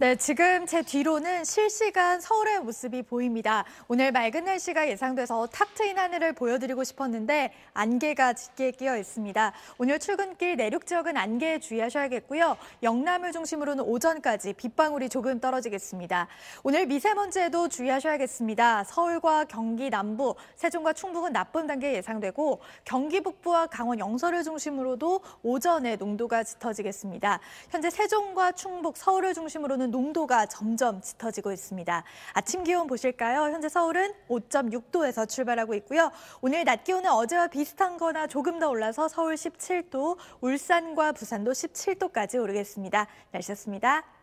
네, 지금 제 뒤로는 실시간 서울의 모습이 보입니다. 오늘 맑은 날씨가 예상돼서 탁 트인 하늘을 보여드리고 싶었는데 안개가 짙게 끼어 있습니다. 오늘 출근길 내륙 지역은 안개에 주의하셔야겠고요. 영남을 중심으로는 오전까지 빗방울이 조금 떨어지겠습니다. 오늘 미세먼지에도 주의하셔야겠습니다. 서울과 경기 남부, 세종과 충북은 나쁨 단계 예상되고 경기 북부와 강원 영서를 중심으로도 오전에 농도가 짙어지겠습니다. 현재 세종과 충북, 서울을 중심으로는 오는 농도가 점점 짙어지고 있습니다. 아침 기온 보실까요? 현재 서울은 5.6도에서 출발하고 있고요. 오늘 낮 기온은 어제와 비슷한 거나 조금 더 올라서 서울 17도, 울산과 부산도 17도까지 오르겠습니다. 날씨였습니다.